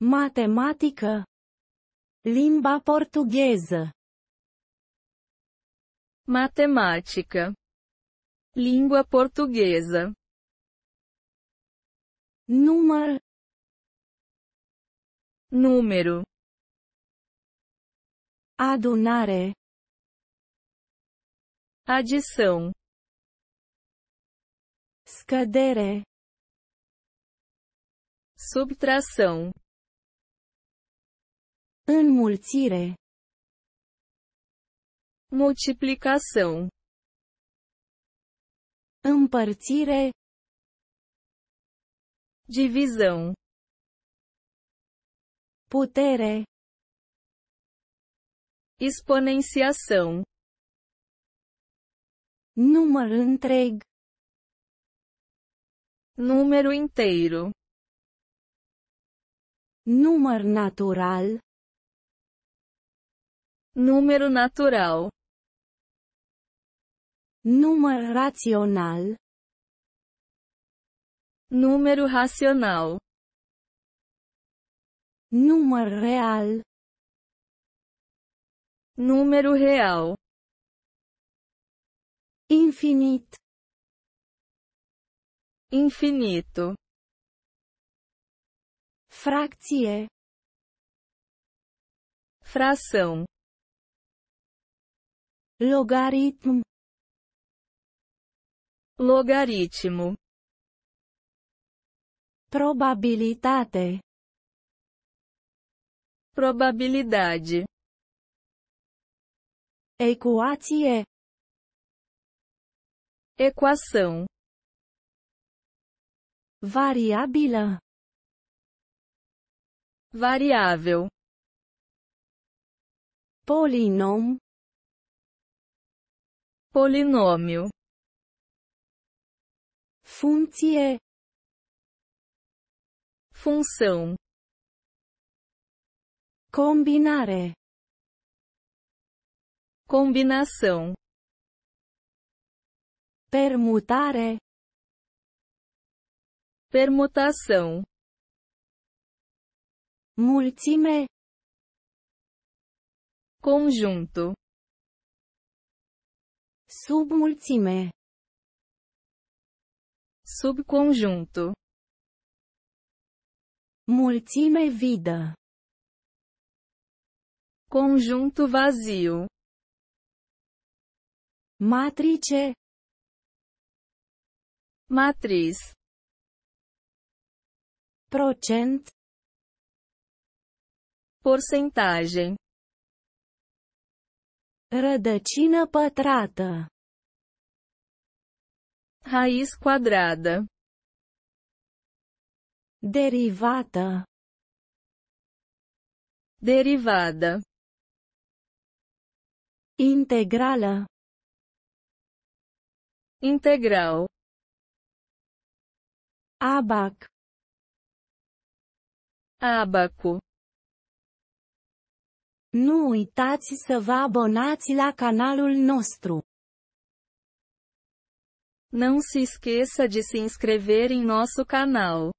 Matemática. Língua portuguesa. Matemática. Língua portuguesa. Número. Número. Adunare. Adição. Scadere. Subtração. Înmulțire. Multiplicação. Împărțire. Divisão. Putere. Exponenciação. Número întreg. Número inteiro. Número natural. Número natural. número racional Número racional. número real. Número real. infinito Infinito. Fracție. Fração logaritmo logaritmo probabilidade, probabilidade equatie equação variável, variável polinom polinômio funție função combinare combinação permutare permutação multime conjunto Submultime. subconjunto, Multime vida, conjunto vazio, matrice, matriz, procent, porcentagem, Rădăcină pătrată. Raiz quadrada. Derivada. Derivada. integrala, Integral. Abac. Abaco. Nu uitați să vă abonați la canalul nostru. Não se esqueça de se inscrever em nosso canal.